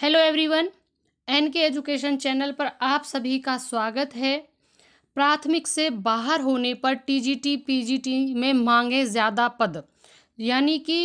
hello everyone N K education channel पर आप सभी का स्वागत है प्राथमिक से बाहर होने पर टीजीटी पीजीटी में मांगे ज़्यादा पद यानी कि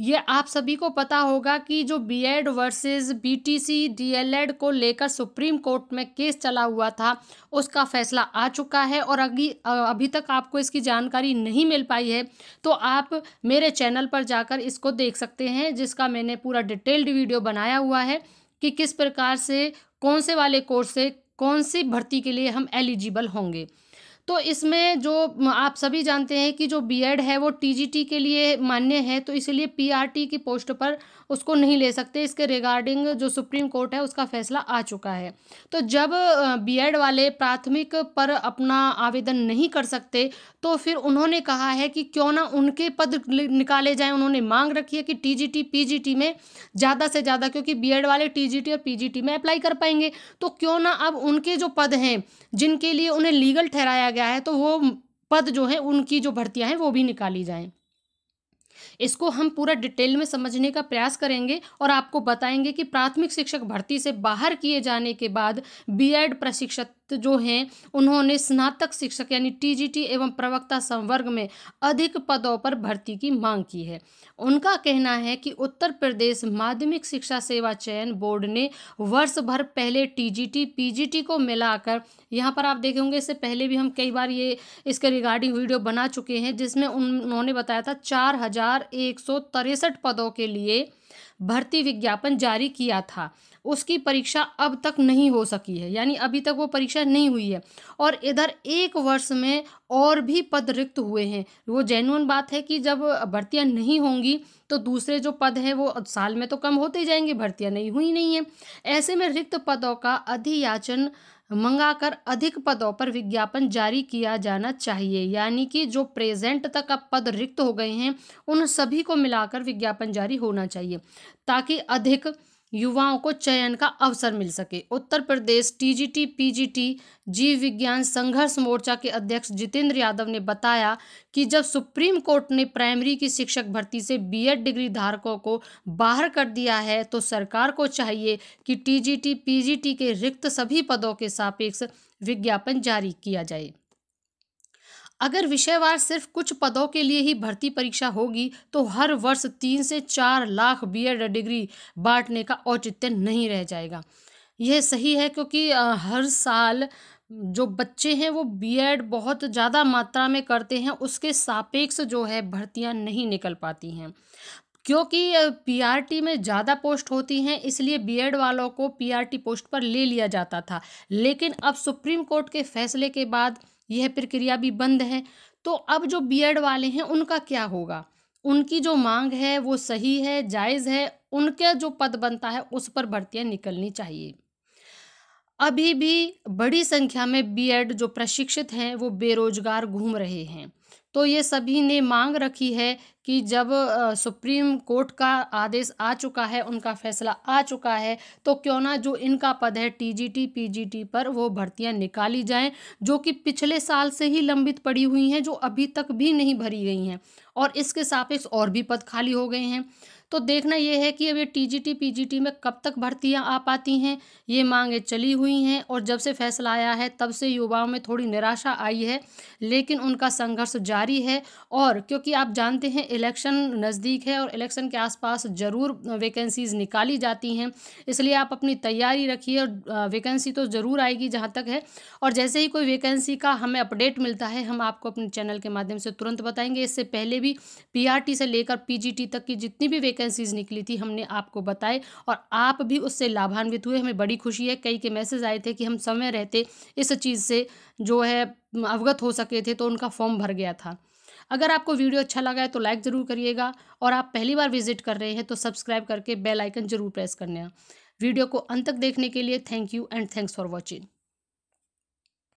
ये आप सभी को पता होगा कि जो बीएड वर्सेस बीटीसी डीएलएड को लेकर सुप्रीम कोर्ट में केस चला हुआ था उसका फैसला आ चुका है और अभी अभी तक आपको इसकी जानकारी नहीं मिल पाई है तो आप मेरे चैनल पर जाकर इसको देख सकते हैं जिसका मैंने पूरा डिटेल्ड वीडियो बनाया हुआ है कि किस प्रकार से कौन से वाले कोर्स से कौन सी भर्ती के लिए हम एलिजिबल होंगे तो इसमें जो आप सभी जानते हैं कि जो बीएड है वो टीजीटी के लिए मान्य है तो इसलिए पीआरटी की पोस्ट पर उसको नहीं ले सकते इसके रिगार्डिंग जो सुप्रीम कोर्ट है उसका फैसला आ चुका है तो जब बीएड वाले प्राथमिक पर अपना आवेदन नहीं कर सकते तो फिर उन्होंने कहा है कि क्यों ना उनके पद निकाले जाएं उन्होंने मांग रखी है कि टीजीटी पीजीटी में ज़्यादा से ज़्यादा क्योंकि बीएड वाले टीजीटी और पीजीटी में अप्लाई कर पाएंगे तो क्यों ना अब उनके जो पद हैं जिनके लिए उन्हें लीगल ठहराया गया गया है तो वो पद जो है उनकी जो भर्तियां हैं वो भी निकाली जाए इसको हम पूरा डिटेल में समझने का प्रयास करेंगे और आपको बताएंगे कि प्राथमिक शिक्षक भर्ती से बाहर किए जाने के बाद बीएड प्रशिक्षक जो हैं उन्होंने स्नातक शिक्षक यानी टीजीटी एवं प्रवक्ता संवर्ग में अधिक पदों पर भर्ती की मांग की है उनका कहना है कि उत्तर प्रदेश माध्यमिक शिक्षा सेवा चयन बोर्ड ने वर्ष भर पहले टीजीटी पीजीटी को मिलाकर यहाँ पर आप देखे होंगे इससे पहले भी हम कई बार ये इसके रिगार्डिंग वीडियो बना चुके हैं जिसमें उन्होंने बताया था चार हजार एक सौ तिरसठ पदों के लिए भर्ती विज्ञापन जारी किया था उसकी परीक्षा अब तक नहीं हो सकी है यानी अभी तक वो परीक्षा परीक्षा नहीं हुई है और इधर एक वर्ष में और भी पद रिक्त हुए हैं वो जेन्यून बात है कि जब भर्तियां नहीं होंगी तो दूसरे जो पद हैं वो साल में तो कम होते जाएंगे भर्तियां नहीं हुई नहीं है ऐसे में रिक्त पदों का अधियाचन मंगाकर अधिक पदों पर विज्ञापन जारी किया जाना चाहिए यानी कि जो प्रेजेंट तक अब पद रिक्त हो गए हैं उन सभी को मिलाकर विज्ञापन जारी होना चाहिए ताकि अधिक युवाओं को चयन का अवसर मिल सके उत्तर प्रदेश टीजीटी पीजीटी जीव विज्ञान संघर्ष मोर्चा के अध्यक्ष जितेंद्र यादव ने बताया कि जब सुप्रीम कोर्ट ने प्राइमरी की शिक्षक भर्ती से बीएड डिग्री धारकों को बाहर कर दिया है तो सरकार को चाहिए कि टीजीटी पीजीटी के रिक्त सभी पदों के सापेक्ष विज्ञापन जारी किया जाए अगर विषयवार सिर्फ कुछ पदों के लिए ही भर्ती परीक्षा होगी तो हर वर्ष तीन से चार लाख बी डिग्री बांटने का औचित्य नहीं रह जाएगा यह सही है क्योंकि हर साल जो बच्चे हैं वो बीएड बहुत ज़्यादा मात्रा में करते हैं उसके सापेक्ष जो है भर्तियां नहीं निकल पाती हैं क्योंकि पीआरटी में ज़्यादा पोस्ट होती हैं इसलिए बीएड वालों को पीआरटी पोस्ट पर ले लिया जाता था लेकिन अब सुप्रीम कोर्ट के फैसले के बाद यह प्रक्रिया भी बंद है तो अब जो बीएड वाले हैं उनका क्या होगा उनकी जो मांग है वो सही है जायज़ है उनका जो पद बनता है उस पर भर्तियाँ निकलनी चाहिए अभी भी बड़ी संख्या में बीएड जो प्रशिक्षित हैं वो बेरोजगार घूम रहे हैं तो ये सभी ने मांग रखी है कि जब सुप्रीम कोर्ट का आदेश आ चुका है उनका फैसला आ चुका है तो क्यों ना जो इनका पद है टीजीटी पीजीटी पर वो भर्तियां निकाली जाएं जो कि पिछले साल से ही लंबित पड़ी हुई हैं जो अभी तक भी नहीं भरी गई हैं और इसके सापेक्ष और भी पद खाली हो गए हैं तो देखना यह है कि अब ये टीजीटी पीजीटी में कब तक भर्तियां आ पाती हैं ये मांगें चली हुई हैं और जब से फैसला आया है तब से युवाओं में थोड़ी निराशा आई है लेकिन उनका संघर्ष जारी है और क्योंकि आप जानते हैं इलेक्शन नज़दीक है और इलेक्शन के आसपास ज़रूर वैकेंसीज़ निकाली जाती हैं इसलिए आप अपनी तैयारी रखिए और वैकेंसी तो ज़रूर आएगी जहाँ तक है और जैसे ही कोई वैकेंसी का हमें अपडेट मिलता है हम आपको अपने चैनल के माध्यम से तुरंत बताएंगे इससे पहले भी पीआरटी से लेकर पीजीटी तक की जितनी भी वैकेंसी वैकेंसीज़ निकली थी हमने आपको बताए और आप भी उससे लाभान्वित हुए हमें बड़ी खुशी है कई के मैसेज आए थे कि हम समय रहते इस चीज़ से जो है अवगत हो सके थे तो उनका फॉर्म भर गया था अगर आपको वीडियो अच्छा लगा है तो लाइक ज़रूर करिएगा और आप पहली बार विजिट कर रहे हैं तो सब्सक्राइब करके बेल आइकन ज़रूर प्रेस करना वीडियो को अंत तक देखने के लिए thank you and thanks for watching